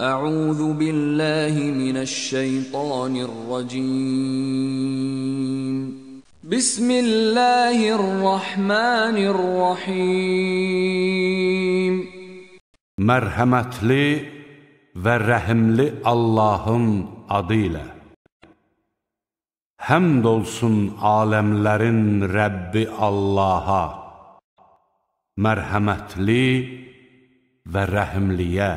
أعوذ بالله من الشيطان الرجيم بسم الله الرحمن الرحيم مرحمتلي və rəhimli Allahın adı ilə Həmd olsun aləmlərin Rəbbi Allaha mərhəmətli və rəhimliyə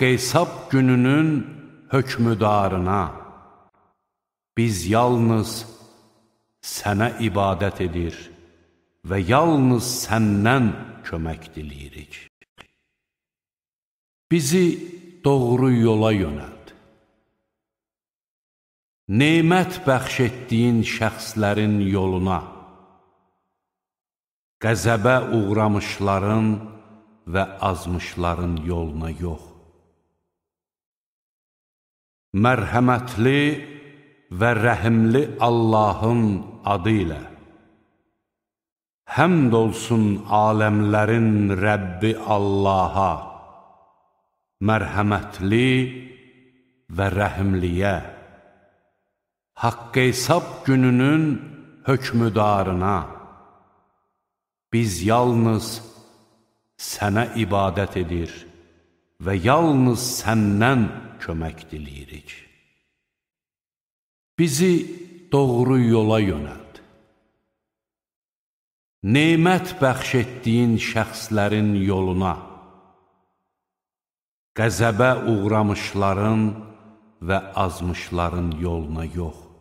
qeysab gününün hökmüdarına, biz yalnız sənə ibadət edir və yalnız səndən kömək diləyirik. Bizi doğru yola yönəld. Neymət bəxş etdiyin şəxslərin yoluna, qəzəbə uğramışların və azmışların yoluna yox mərhəmətli və rəhimli Allahın adı ilə. Həmd olsun aləmlərin Rəbbi Allaha, mərhəmətli və rəhimliyə, haqq hesab gününün hökmüdarına, biz yalnız sənə ibadət edir.'' və yalnız səndən kömək diləyirik. Bizi doğru yola yönəld. Neymət bəxş etdiyin şəxslərin yoluna, qəzəbə uğramışların və azmışların yoluna yox.